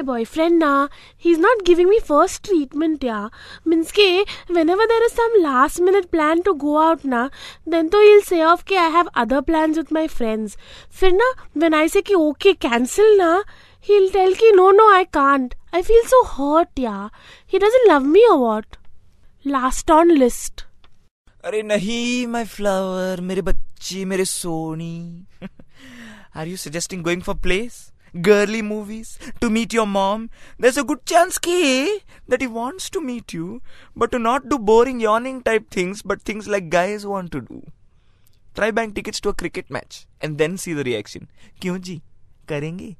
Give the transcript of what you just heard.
my boyfriend na he's not giving me first treatment yeah means ke whenever there is some last minute plan to go out na then to he'll say off ke i have other plans with my friends fir na when i say ki okay cancel na he'll tell ki no no i can't i feel so hurt yeah he doesn't love me or what last on list अरे नहीं my flower, मेरे बच्ची मेरे सोनी Are you suggesting going for place girly movies, to meet your mom, there's a good chance ki, that he wants to meet you, but to not do boring yawning type things, but things like guys want to do. Try buying tickets to a cricket match and then see the reaction. Kyun ji, karenge?